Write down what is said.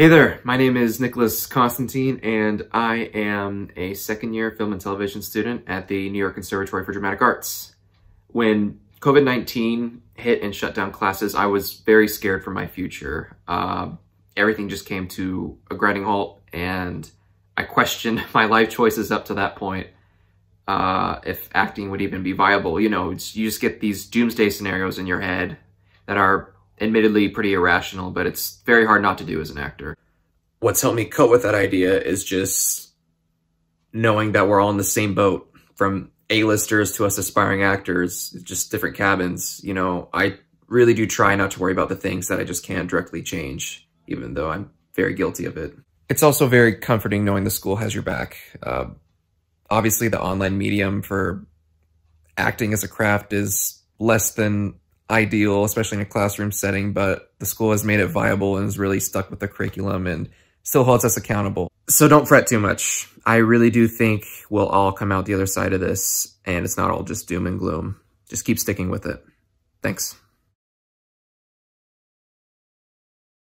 Hey there, my name is Nicholas Constantine, and I am a second year film and television student at the New York Conservatory for Dramatic Arts. When COVID 19 hit and shut down classes, I was very scared for my future. Uh, everything just came to a grinding halt, and I questioned my life choices up to that point. Uh, if acting would even be viable, you know, you just get these doomsday scenarios in your head that are admittedly pretty irrational, but it's very hard not to do as an actor. What's helped me cope with that idea is just knowing that we're all in the same boat from A-listers to us aspiring actors, just different cabins. You know, I really do try not to worry about the things that I just can't directly change, even though I'm very guilty of it. It's also very comforting knowing the school has your back. Uh, obviously, the online medium for acting as a craft is less than ideal, especially in a classroom setting, but the school has made it viable and is really stuck with the curriculum and still holds us accountable. So don't fret too much. I really do think we'll all come out the other side of this and it's not all just doom and gloom. Just keep sticking with it. Thanks.